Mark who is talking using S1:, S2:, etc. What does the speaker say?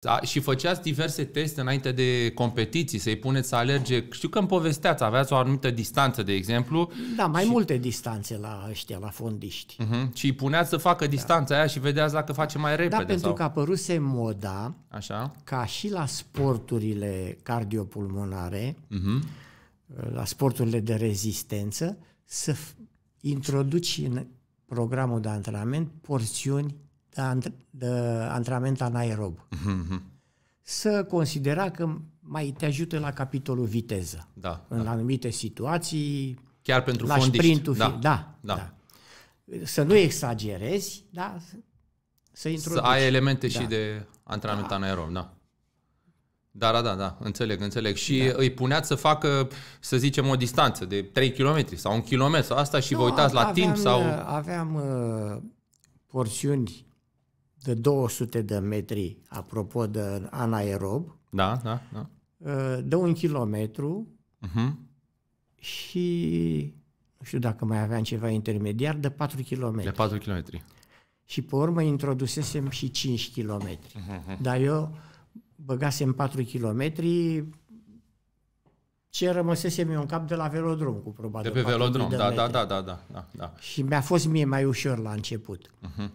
S1: Da, și făceați diverse teste înainte de competiții, să-i puneți să alerge. Știu că în povesteați, aveați o anumită distanță, de exemplu.
S2: Da, mai și... multe distanțe la ăștia, la fondiști.
S1: Uh-huh. Și îi puneați să facă da. distanța aia și vedeați dacă face mai da, repede. Da, pentru sau... că
S2: păruse moda Așa. ca și la sporturile cardiopulmonare, uh-huh. la sporturile de rezistență, să introduci în programul de antrenament porțiuni de, antr- de antrenament anaerob. Mm-hmm. Să considera că mai te ajută la capitolul viteză. Da, în da. anumite situații. Chiar pentru la fondiști. Da. Fi, da, da, da. Să nu exagerezi, da, să introduci. Să ai elemente da. și
S1: de antrenament da. anaerob, da. Da, da, da, da, înțeleg, înțeleg. Și da. îi puneați să facă, să zicem, o distanță de 3 km sau un km, asta și nu, vă uitați la aveam, timp sau... Uh,
S2: aveam uh, porțiuni de 200 de metri, apropo de anaerob,
S1: da, da, da.
S2: Ă, de un kilometru uh-huh. și nu știu dacă mai aveam ceva intermediar, de 4 km. De 4 km. Și pe urmă introdusesem și 5 km. Uh-huh. Dar eu băgasem 4 km ce rămăsesem eu în cap de la velodrom cu probabil. de, de pe velodrom, da, da, da, da,
S1: da, da, da.
S2: Și mi-a fost mie mai ușor la început.
S1: Uh-huh.